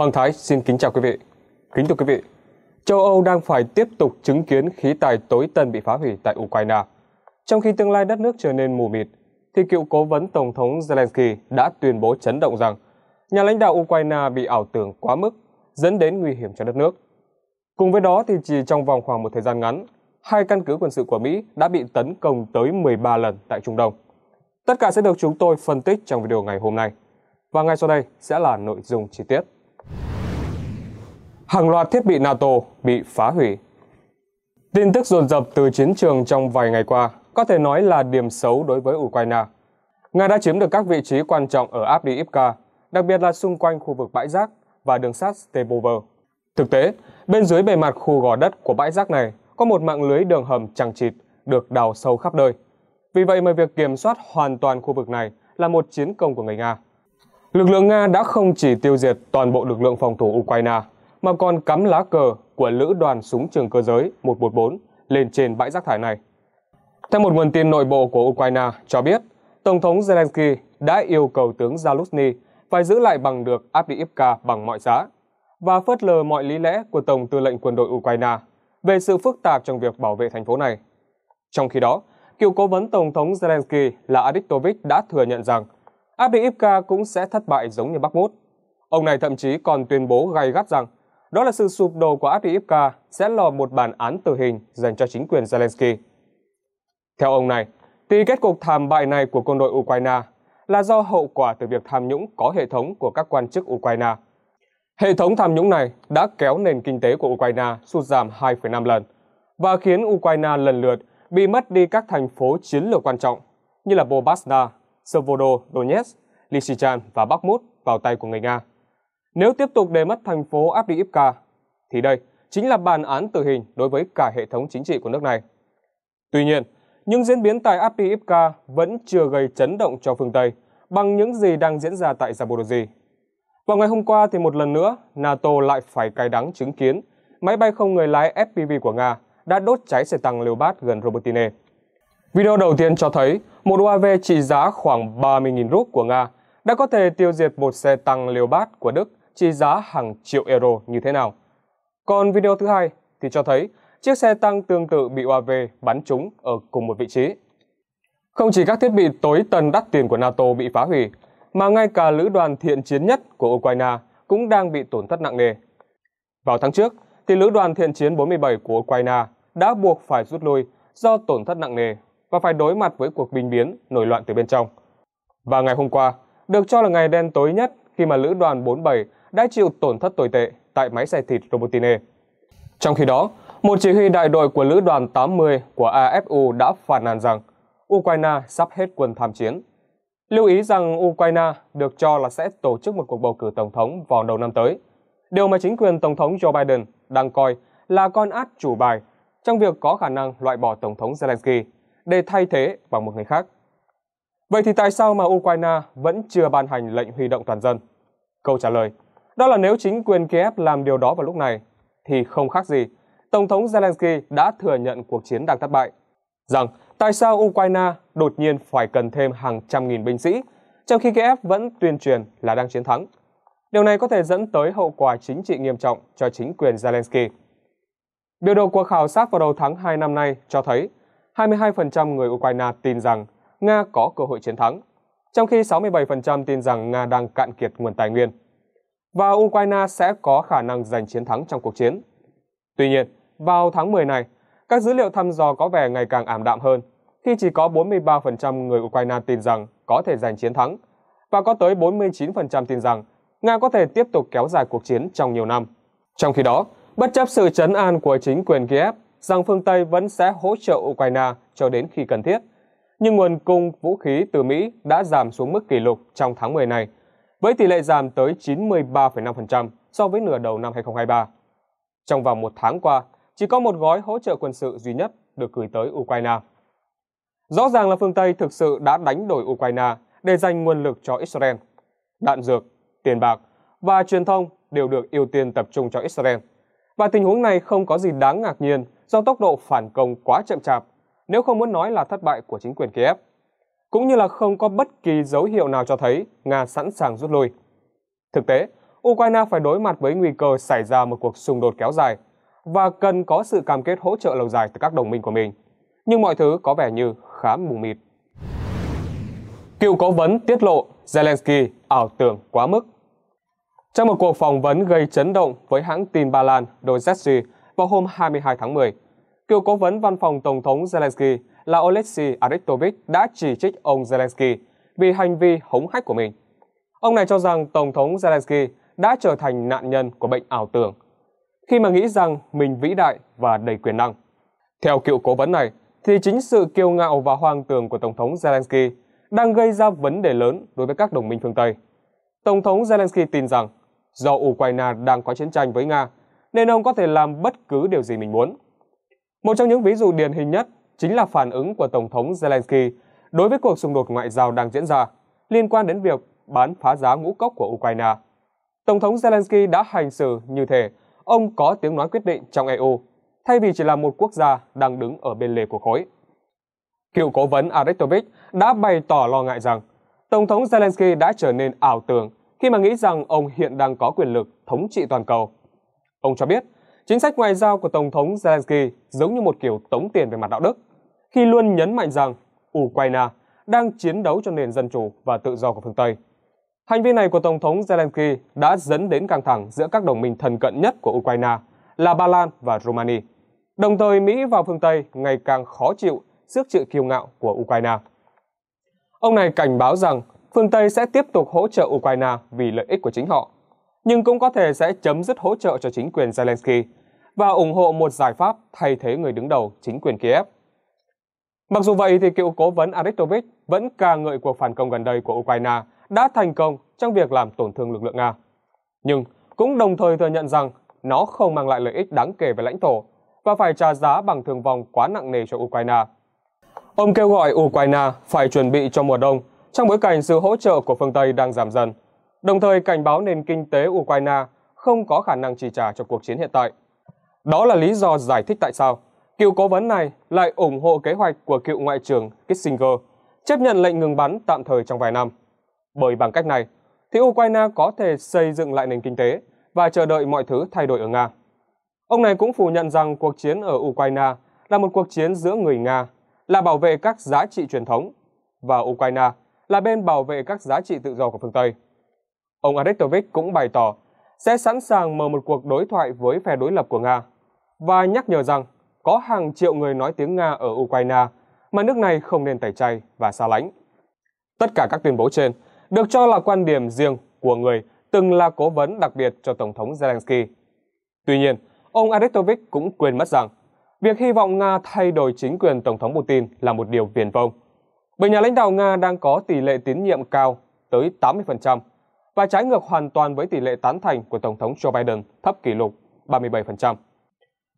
Hoàng Thái xin kính chào quý vị. Kính thưa quý vị, châu Âu đang phải tiếp tục chứng kiến khí tài tối tân bị phá hủy tại Ukraine. Trong khi tương lai đất nước trở nên mù mịt, thì cựu cố vấn Tổng thống Zelensky đã tuyên bố chấn động rằng nhà lãnh đạo Ukraine bị ảo tưởng quá mức, dẫn đến nguy hiểm cho đất nước. Cùng với đó thì chỉ trong vòng khoảng một thời gian ngắn, hai căn cứ quân sự của Mỹ đã bị tấn công tới 13 lần tại Trung Đông. Tất cả sẽ được chúng tôi phân tích trong video ngày hôm nay. Và ngay sau đây sẽ là nội dung chi tiết hàng loạt thiết bị NATO bị phá hủy. Tin tức dồn dập từ chiến trường trong vài ngày qua có thể nói là điểm xấu đối với Ukraine. Nga đã chiếm được các vị trí quan trọng ở Avdiivka, đặc biệt là xung quanh khu vực bãi rác và đường sắt Stebover. Thực tế, bên dưới bề mặt khu gò đất của bãi rác này có một mạng lưới đường hầm chằng chịt được đào sâu khắp nơi. Vì vậy mà việc kiểm soát hoàn toàn khu vực này là một chiến công của người Nga. Lực lượng Nga đã không chỉ tiêu diệt toàn bộ lực lượng phòng thủ Ukraine mà còn cắm lá cờ của Lữ đoàn súng trường cơ giới 114 lên trên bãi rác thải này. Theo một nguồn tin nội bộ của Ukraine cho biết, Tổng thống Zelensky đã yêu cầu tướng Zaluzny phải giữ lại bằng được Avdiivka bằng mọi giá và phớt lờ mọi lý lẽ của Tổng tư lệnh quân đội Ukraine về sự phức tạp trong việc bảo vệ thành phố này. Trong khi đó, cựu cố vấn Tổng thống Zelensky là Adiktovich đã thừa nhận rằng Avdiivka cũng sẽ thất bại giống như Bakhmut. Ông này thậm chí còn tuyên bố gay gắt rằng đó là sự sụp đổ của Avdiivka sẽ lò một bản án tử hình dành cho chính quyền Zelensky. Theo ông này, thì kết cục thảm bại này của quân đội Ukraine là do hậu quả từ việc tham nhũng có hệ thống của các quan chức Ukraine. Hệ thống tham nhũng này đã kéo nền kinh tế của Ukraine sụt giảm 2,5 lần và khiến Ukraine lần lượt bị mất đi các thành phố chiến lược quan trọng như là Bobasna, Donetsk, Lysychan và Bakhmut vào tay của người Nga. Nếu tiếp tục để mất thành phố Abdi thì đây chính là bản án tử hình đối với cả hệ thống chính trị của nước này. Tuy nhiên, những diễn biến tại Abdi vẫn chưa gây chấn động cho phương Tây bằng những gì đang diễn ra tại Zaporozhye. Vào ngày hôm qua thì một lần nữa, NATO lại phải cay đắng chứng kiến máy bay không người lái FPV của Nga đã đốt cháy xe tăng Leopard gần Robotine. Video đầu tiên cho thấy một UAV trị giá khoảng 30.000 rúp của Nga đã có thể tiêu diệt một xe tăng Leopard của Đức trị giá hàng triệu euro như thế nào. Còn video thứ hai thì cho thấy chiếc xe tăng tương tự bị UAV bắn trúng ở cùng một vị trí. Không chỉ các thiết bị tối tần đắt tiền của NATO bị phá hủy, mà ngay cả lữ đoàn thiện chiến nhất của Ukraine cũng đang bị tổn thất nặng nề. Vào tháng trước, thì lữ đoàn thiện chiến 47 của Ukraine đã buộc phải rút lui do tổn thất nặng nề và phải đối mặt với cuộc binh biến nổi loạn từ bên trong. Và ngày hôm qua, được cho là ngày đen tối nhất khi mà lữ đoàn 47 đã chịu tổn thất tồi tệ tại máy xay thịt Robotine. Trong khi đó, một chỉ huy đại đội của Lữ đoàn 80 của AFU đã phản nàn rằng Ukraine sắp hết quân tham chiến. Lưu ý rằng Ukraine được cho là sẽ tổ chức một cuộc bầu cử tổng thống vào đầu năm tới, điều mà chính quyền Tổng thống Joe Biden đang coi là con át chủ bài trong việc có khả năng loại bỏ Tổng thống Zelensky để thay thế bằng một người khác. Vậy thì tại sao mà Ukraine vẫn chưa ban hành lệnh huy động toàn dân? Câu trả lời đó là nếu chính quyền Kiev làm điều đó vào lúc này, thì không khác gì. Tổng thống Zelensky đã thừa nhận cuộc chiến đang thất bại. Rằng tại sao Ukraine đột nhiên phải cần thêm hàng trăm nghìn binh sĩ, trong khi Kiev vẫn tuyên truyền là đang chiến thắng. Điều này có thể dẫn tới hậu quả chính trị nghiêm trọng cho chính quyền Zelensky. Biểu đồ cuộc khảo sát vào đầu tháng 2 năm nay cho thấy 22% người Ukraine tin rằng Nga có cơ hội chiến thắng, trong khi 67% tin rằng Nga đang cạn kiệt nguồn tài nguyên và Ukraine sẽ có khả năng giành chiến thắng trong cuộc chiến. Tuy nhiên, vào tháng 10 này, các dữ liệu thăm dò có vẻ ngày càng ảm đạm hơn, khi chỉ có 43% người Ukraine tin rằng có thể giành chiến thắng và có tới 49% tin rằng Nga có thể tiếp tục kéo dài cuộc chiến trong nhiều năm. Trong khi đó, bất chấp sự chấn an của chính quyền Kiev rằng phương Tây vẫn sẽ hỗ trợ Ukraine cho đến khi cần thiết, nhưng nguồn cung vũ khí từ Mỹ đã giảm xuống mức kỷ lục trong tháng 10 này – với tỷ lệ giảm tới 93,5% so với nửa đầu năm 2023. Trong vòng một tháng qua, chỉ có một gói hỗ trợ quân sự duy nhất được gửi tới Ukraine. Rõ ràng là phương Tây thực sự đã đánh đổi Ukraine để dành nguồn lực cho Israel. Đạn dược, tiền bạc và truyền thông đều được ưu tiên tập trung cho Israel. Và tình huống này không có gì đáng ngạc nhiên do tốc độ phản công quá chậm chạp, nếu không muốn nói là thất bại của chính quyền Kiev cũng như là không có bất kỳ dấu hiệu nào cho thấy Nga sẵn sàng rút lui. Thực tế, Ukraine phải đối mặt với nguy cơ xảy ra một cuộc xung đột kéo dài và cần có sự cam kết hỗ trợ lâu dài từ các đồng minh của mình. Nhưng mọi thứ có vẻ như khá mù mịt. Cựu cố vấn tiết lộ Zelensky ảo tưởng quá mức. Trong một cuộc phỏng vấn gây chấn động với hãng tin Ba Lan Dozhetsi vào hôm 22 tháng 10, cựu cố vấn văn phòng Tổng thống Zelensky là Oleksiy Aristovich đã chỉ trích ông Zelensky vì hành vi hống hách của mình. Ông này cho rằng Tổng thống Zelensky đã trở thành nạn nhân của bệnh ảo tưởng khi mà nghĩ rằng mình vĩ đại và đầy quyền năng. Theo cựu cố vấn này, thì chính sự kiêu ngạo và hoang tưởng của Tổng thống Zelensky đang gây ra vấn đề lớn đối với các đồng minh phương Tây. Tổng thống Zelensky tin rằng do Ukraine đang có chiến tranh với Nga, nên ông có thể làm bất cứ điều gì mình muốn. Một trong những ví dụ điển hình nhất chính là phản ứng của Tổng thống Zelensky đối với cuộc xung đột ngoại giao đang diễn ra liên quan đến việc bán phá giá ngũ cốc của Ukraine. Tổng thống Zelensky đã hành xử như thế, ông có tiếng nói quyết định trong EU, thay vì chỉ là một quốc gia đang đứng ở bên lề của khối. Cựu cố vấn Aretovich đã bày tỏ lo ngại rằng Tổng thống Zelensky đã trở nên ảo tưởng khi mà nghĩ rằng ông hiện đang có quyền lực thống trị toàn cầu. Ông cho biết, chính sách ngoại giao của Tổng thống Zelensky giống như một kiểu tống tiền về mặt đạo đức – khi luôn nhấn mạnh rằng Ukraine đang chiến đấu cho nền dân chủ và tự do của phương Tây. Hành vi này của Tổng thống Zelensky đã dẫn đến căng thẳng giữa các đồng minh thân cận nhất của Ukraine là Ba Lan và Romania. Đồng thời, Mỹ và phương Tây ngày càng khó chịu trước sự kiêu ngạo của Ukraine. Ông này cảnh báo rằng phương Tây sẽ tiếp tục hỗ trợ Ukraine vì lợi ích của chính họ, nhưng cũng có thể sẽ chấm dứt hỗ trợ cho chính quyền Zelensky và ủng hộ một giải pháp thay thế người đứng đầu chính quyền Kiev. Mặc dù vậy thì cựu cố vấn Aristovich vẫn ca ngợi cuộc phản công gần đây của Ukraine đã thành công trong việc làm tổn thương lực lượng Nga. Nhưng cũng đồng thời thừa nhận rằng nó không mang lại lợi ích đáng kể về lãnh thổ và phải trả giá bằng thương vong quá nặng nề cho Ukraine. Ông kêu gọi Ukraine phải chuẩn bị cho mùa đông trong bối cảnh sự hỗ trợ của phương Tây đang giảm dần, đồng thời cảnh báo nền kinh tế Ukraine không có khả năng chi trả cho cuộc chiến hiện tại. Đó là lý do giải thích tại sao Cựu cố vấn này lại ủng hộ kế hoạch của cựu Ngoại trưởng Kissinger chấp nhận lệnh ngừng bắn tạm thời trong vài năm. Bởi bằng cách này, thì Ukraine có thể xây dựng lại nền kinh tế và chờ đợi mọi thứ thay đổi ở Nga. Ông này cũng phủ nhận rằng cuộc chiến ở Ukraine là một cuộc chiến giữa người Nga, là bảo vệ các giá trị truyền thống, và Ukraine là bên bảo vệ các giá trị tự do của phương Tây. Ông Arestovich cũng bày tỏ sẽ sẵn sàng mở một cuộc đối thoại với phe đối lập của Nga và nhắc nhở rằng có hàng triệu người nói tiếng Nga ở Ukraine, mà nước này không nên tẩy chay và xa lánh. Tất cả các tuyên bố trên được cho là quan điểm riêng của người từng là cố vấn đặc biệt cho Tổng thống Zelensky. Tuy nhiên, ông Arestovich cũng quên mất rằng việc hy vọng Nga thay đổi chính quyền Tổng thống Putin là một điều viển vông. Bởi nhà lãnh đạo Nga đang có tỷ lệ tín nhiệm cao tới 80% và trái ngược hoàn toàn với tỷ lệ tán thành của Tổng thống Joe Biden thấp kỷ lục 37%.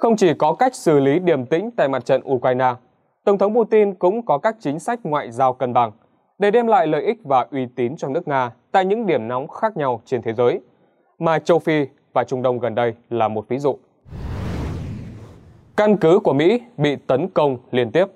Không chỉ có cách xử lý điềm tĩnh tại mặt trận Ukraine, Tổng thống Putin cũng có các chính sách ngoại giao cân bằng để đem lại lợi ích và uy tín cho nước Nga tại những điểm nóng khác nhau trên thế giới, mà châu Phi và Trung Đông gần đây là một ví dụ. Căn cứ của Mỹ bị tấn công liên tiếp.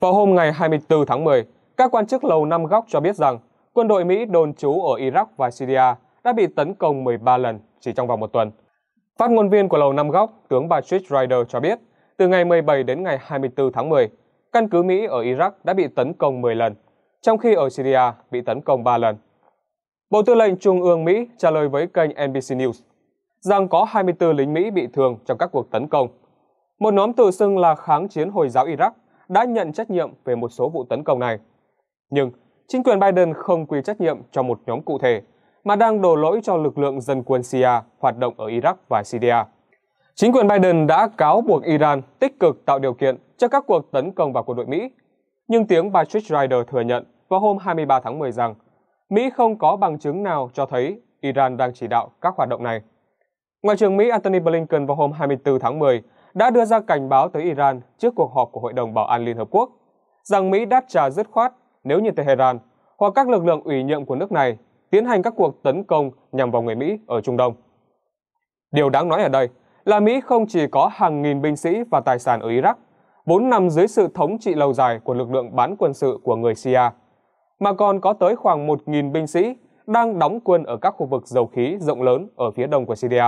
Vào hôm ngày 24 tháng 10, các quan chức Lầu Năm Góc cho biết rằng quân đội Mỹ đồn trú ở Iraq và Syria đã bị tấn công 13 lần chỉ trong vòng một tuần – Phát ngôn viên của Lầu Năm Góc, tướng Patrick Ryder cho biết, từ ngày 17 đến ngày 24 tháng 10, căn cứ Mỹ ở Iraq đã bị tấn công 10 lần, trong khi ở Syria bị tấn công 3 lần. Bộ Tư lệnh Trung ương Mỹ trả lời với kênh NBC News rằng có 24 lính Mỹ bị thương trong các cuộc tấn công. Một nhóm tự xưng là kháng chiến Hồi giáo Iraq đã nhận trách nhiệm về một số vụ tấn công này. Nhưng, chính quyền Biden không quy trách nhiệm cho một nhóm cụ thể mà đang đổ lỗi cho lực lượng dân quân Sia hoạt động ở Iraq và Syria. Chính quyền Biden đã cáo buộc Iran tích cực tạo điều kiện cho các cuộc tấn công vào quân đội Mỹ. Nhưng tiếng Patrick Ryder thừa nhận vào hôm 23 tháng 10 rằng Mỹ không có bằng chứng nào cho thấy Iran đang chỉ đạo các hoạt động này. Ngoại trưởng Mỹ Antony Blinken vào hôm 24 tháng 10 đã đưa ra cảnh báo tới Iran trước cuộc họp của Hội đồng Bảo an Liên Hợp Quốc rằng Mỹ đáp trả dứt khoát nếu như Tehran hoặc các lực lượng ủy nhiệm của nước này tiến hành các cuộc tấn công nhằm vào người Mỹ ở Trung Đông. Điều đáng nói ở đây là Mỹ không chỉ có hàng nghìn binh sĩ và tài sản ở Iraq, vốn nằm dưới sự thống trị lâu dài của lực lượng bán quân sự của người Shia, mà còn có tới khoảng 1.000 binh sĩ đang đóng quân ở các khu vực dầu khí rộng lớn ở phía đông của Syria.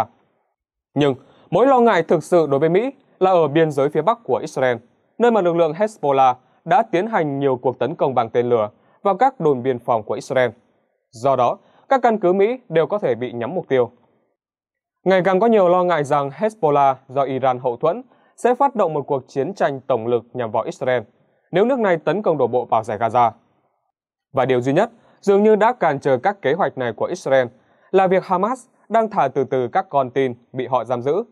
Nhưng mối lo ngại thực sự đối với Mỹ là ở biên giới phía bắc của Israel, nơi mà lực lượng Hezbollah đã tiến hành nhiều cuộc tấn công bằng tên lửa vào các đồn biên phòng của Israel. Do đó, các căn cứ Mỹ đều có thể bị nhắm mục tiêu. Ngày càng có nhiều lo ngại rằng Hezbollah do Iran hậu thuẫn sẽ phát động một cuộc chiến tranh tổng lực nhằm vào Israel nếu nước này tấn công đổ bộ vào giải Gaza. Và điều duy nhất dường như đã cản trở các kế hoạch này của Israel là việc Hamas đang thả từ từ các con tin bị họ giam giữ.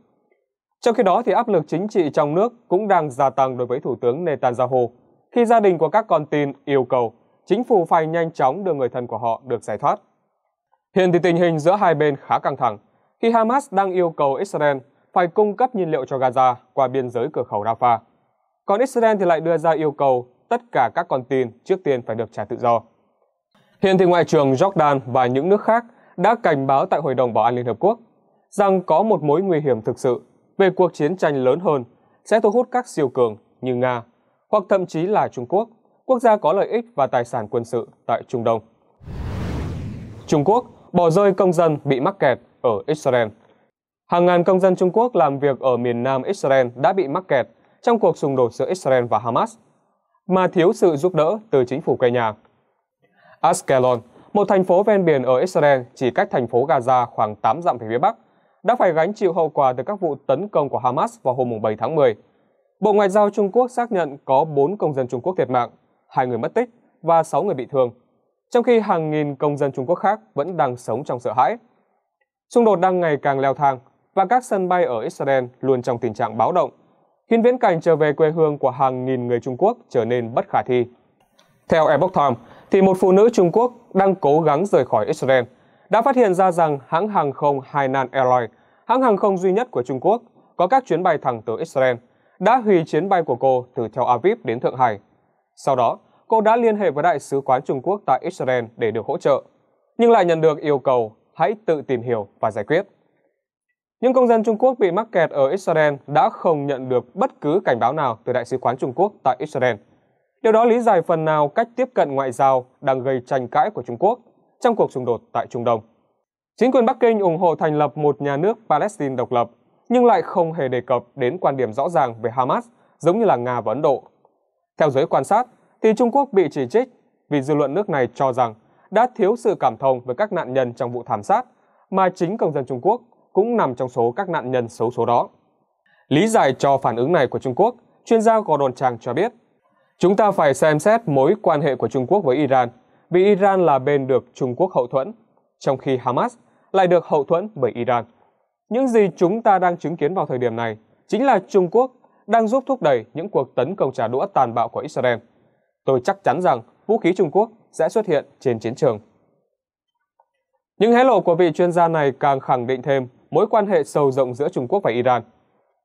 Trong khi đó thì áp lực chính trị trong nước cũng đang gia tăng đối với Thủ tướng Netanyahu khi gia đình của các con tin yêu cầu chính phủ phải nhanh chóng đưa người thân của họ được giải thoát. Hiện thì tình hình giữa hai bên khá căng thẳng, khi Hamas đang yêu cầu Israel phải cung cấp nhiên liệu cho Gaza qua biên giới cửa khẩu Rafah. Còn Israel thì lại đưa ra yêu cầu tất cả các con tin trước tiên phải được trả tự do. Hiện thì Ngoại trưởng Jordan và những nước khác đã cảnh báo tại Hội đồng Bảo an Liên Hợp Quốc rằng có một mối nguy hiểm thực sự về cuộc chiến tranh lớn hơn sẽ thu hút các siêu cường như Nga hoặc thậm chí là Trung Quốc quốc gia có lợi ích và tài sản quân sự tại Trung Đông. Trung Quốc bỏ rơi công dân bị mắc kẹt ở Israel. Hàng ngàn công dân Trung Quốc làm việc ở miền nam Israel đã bị mắc kẹt trong cuộc xung đột giữa Israel và Hamas, mà thiếu sự giúp đỡ từ chính phủ cây nhà. Ashkelon, một thành phố ven biển ở Israel chỉ cách thành phố Gaza khoảng 8 dặm về phía Bắc, đã phải gánh chịu hậu quả từ các vụ tấn công của Hamas vào hôm 7 tháng 10. Bộ Ngoại giao Trung Quốc xác nhận có 4 công dân Trung Quốc thiệt mạng hai người mất tích và 6 người bị thương, trong khi hàng nghìn công dân Trung Quốc khác vẫn đang sống trong sợ hãi. Xung đột đang ngày càng leo thang và các sân bay ở Israel luôn trong tình trạng báo động, khiến viễn cảnh trở về quê hương của hàng nghìn người Trung Quốc trở nên bất khả thi. Theo Epoch Times, thì một phụ nữ Trung Quốc đang cố gắng rời khỏi Israel đã phát hiện ra rằng hãng hàng không Hainan Airlines, hãng hàng không duy nhất của Trung Quốc, có các chuyến bay thẳng từ Israel, đã hủy chuyến bay của cô từ Tel Aviv đến Thượng Hải. Sau đó, cô đã liên hệ với Đại sứ quán Trung Quốc tại Israel để được hỗ trợ, nhưng lại nhận được yêu cầu hãy tự tìm hiểu và giải quyết. Những công dân Trung Quốc bị mắc kẹt ở Israel đã không nhận được bất cứ cảnh báo nào từ Đại sứ quán Trung Quốc tại Israel. Điều đó lý giải phần nào cách tiếp cận ngoại giao đang gây tranh cãi của Trung Quốc trong cuộc xung đột tại Trung Đông. Chính quyền Bắc Kinh ủng hộ thành lập một nhà nước Palestine độc lập, nhưng lại không hề đề cập đến quan điểm rõ ràng về Hamas giống như là Nga và Ấn Độ. Theo giới quan sát, thì Trung Quốc bị chỉ trích vì dư luận nước này cho rằng đã thiếu sự cảm thông với các nạn nhân trong vụ thảm sát, mà chính công dân Trung Quốc cũng nằm trong số các nạn nhân xấu số đó. Lý giải cho phản ứng này của Trung Quốc, chuyên gia Gordon Chang cho biết, chúng ta phải xem xét mối quan hệ của Trung Quốc với Iran, vì Iran là bên được Trung Quốc hậu thuẫn, trong khi Hamas lại được hậu thuẫn bởi Iran. Những gì chúng ta đang chứng kiến vào thời điểm này chính là Trung Quốc đang giúp thúc đẩy những cuộc tấn công trả đũa tàn bạo của Israel. Tôi chắc chắn rằng vũ khí Trung Quốc sẽ xuất hiện trên chiến trường. Những hé lộ của vị chuyên gia này càng khẳng định thêm mối quan hệ sâu rộng giữa Trung Quốc và Iran.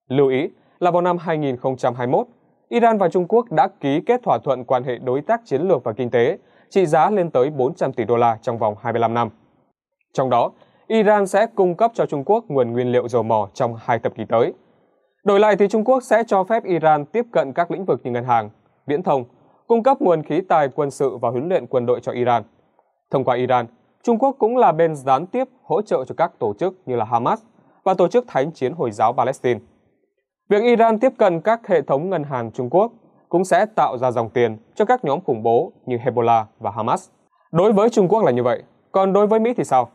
Lưu ý là vào năm 2021, Iran và Trung Quốc đã ký kết thỏa thuận quan hệ đối tác chiến lược và kinh tế trị giá lên tới 400 tỷ đô la trong vòng 25 năm. Trong đó, Iran sẽ cung cấp cho Trung Quốc nguồn nguyên liệu dầu mỏ trong hai thập kỷ tới. Đổi lại thì Trung Quốc sẽ cho phép Iran tiếp cận các lĩnh vực như ngân hàng, viễn thông, cung cấp nguồn khí tài quân sự và huấn luyện quân đội cho Iran. Thông qua Iran, Trung Quốc cũng là bên gián tiếp hỗ trợ cho các tổ chức như là Hamas và tổ chức Thánh chiến Hồi giáo Palestine. Việc Iran tiếp cận các hệ thống ngân hàng Trung Quốc cũng sẽ tạo ra dòng tiền cho các nhóm khủng bố như Hezbollah và Hamas. Đối với Trung Quốc là như vậy, còn đối với Mỹ thì sao?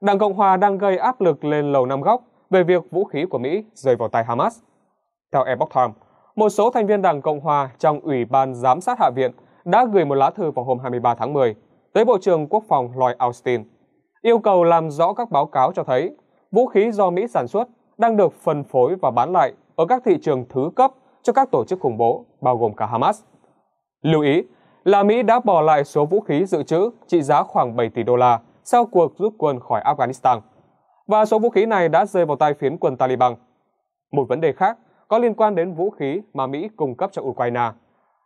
Đảng Cộng Hòa đang gây áp lực lên Lầu Năm Góc về việc vũ khí của Mỹ rơi vào tay Hamas. Theo Epoch Times, một số thành viên Đảng Cộng Hòa trong Ủy ban Giám sát Hạ viện đã gửi một lá thư vào hôm 23 tháng 10 tới Bộ trưởng Quốc phòng Lloyd Austin, yêu cầu làm rõ các báo cáo cho thấy vũ khí do Mỹ sản xuất đang được phân phối và bán lại ở các thị trường thứ cấp cho các tổ chức khủng bố, bao gồm cả Hamas. Lưu ý là Mỹ đã bỏ lại số vũ khí dự trữ trị giá khoảng 7 tỷ đô la sau cuộc rút quân khỏi Afghanistan, và số vũ khí này đã rơi vào tay phiến quân Taliban. Một vấn đề khác có liên quan đến vũ khí mà Mỹ cung cấp cho Ukraine.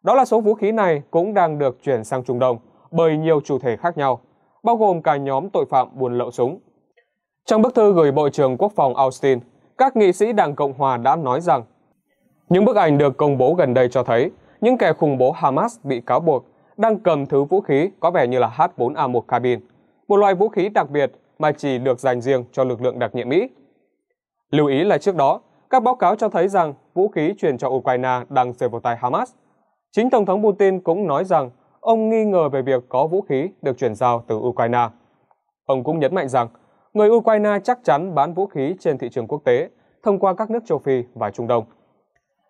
Đó là số vũ khí này cũng đang được chuyển sang Trung Đông bởi nhiều chủ thể khác nhau, bao gồm cả nhóm tội phạm buôn lậu súng. Trong bức thư gửi Bộ trưởng Quốc phòng Austin, các nghị sĩ Đảng Cộng Hòa đã nói rằng những bức ảnh được công bố gần đây cho thấy những kẻ khủng bố Hamas bị cáo buộc đang cầm thứ vũ khí có vẻ như là H4A1 Carbine, một loại vũ khí đặc biệt mà chỉ được dành riêng cho lực lượng đặc nhiệm Mỹ. Lưu ý là trước đó, các báo cáo cho thấy rằng vũ khí chuyển cho Ukraine đang rơi vào tay Hamas. Chính Tổng thống Putin cũng nói rằng ông nghi ngờ về việc có vũ khí được chuyển giao từ Ukraine. Ông cũng nhấn mạnh rằng người Ukraine chắc chắn bán vũ khí trên thị trường quốc tế thông qua các nước châu Phi và Trung Đông.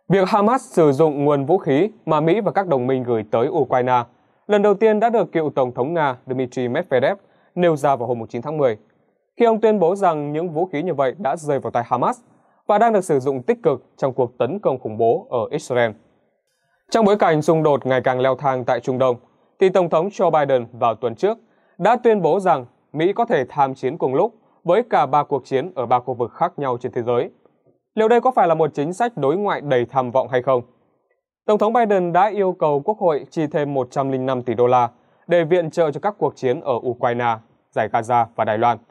Việc Hamas sử dụng nguồn vũ khí mà Mỹ và các đồng minh gửi tới Ukraine lần đầu tiên đã được cựu Tổng thống Nga Dmitry Medvedev nêu ra vào hôm 19 tháng 10, khi ông tuyên bố rằng những vũ khí như vậy đã rơi vào tay Hamas – và đang được sử dụng tích cực trong cuộc tấn công khủng bố ở Israel. Trong bối cảnh xung đột ngày càng leo thang tại Trung Đông, thì Tổng thống Joe Biden vào tuần trước đã tuyên bố rằng Mỹ có thể tham chiến cùng lúc với cả ba cuộc chiến ở ba khu vực khác nhau trên thế giới. Liệu đây có phải là một chính sách đối ngoại đầy tham vọng hay không? Tổng thống Biden đã yêu cầu Quốc hội chi thêm 105 tỷ đô la để viện trợ cho các cuộc chiến ở Ukraine, giải Gaza và Đài Loan –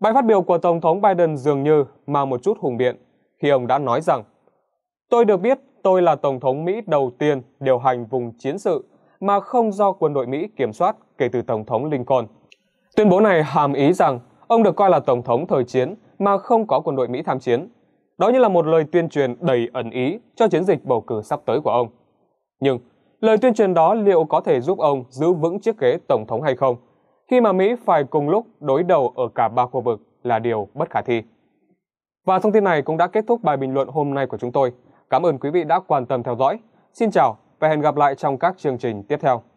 Bài phát biểu của Tổng thống Biden dường như mang một chút hùng biện khi ông đã nói rằng Tôi được biết tôi là Tổng thống Mỹ đầu tiên điều hành vùng chiến sự mà không do quân đội Mỹ kiểm soát kể từ Tổng thống Lincoln. Tuyên bố này hàm ý rằng ông được coi là Tổng thống thời chiến mà không có quân đội Mỹ tham chiến. Đó như là một lời tuyên truyền đầy ẩn ý cho chiến dịch bầu cử sắp tới của ông. Nhưng lời tuyên truyền đó liệu có thể giúp ông giữ vững chiếc ghế Tổng thống hay không? khi mà Mỹ phải cùng lúc đối đầu ở cả ba khu vực là điều bất khả thi. Và thông tin này cũng đã kết thúc bài bình luận hôm nay của chúng tôi. Cảm ơn quý vị đã quan tâm theo dõi. Xin chào và hẹn gặp lại trong các chương trình tiếp theo.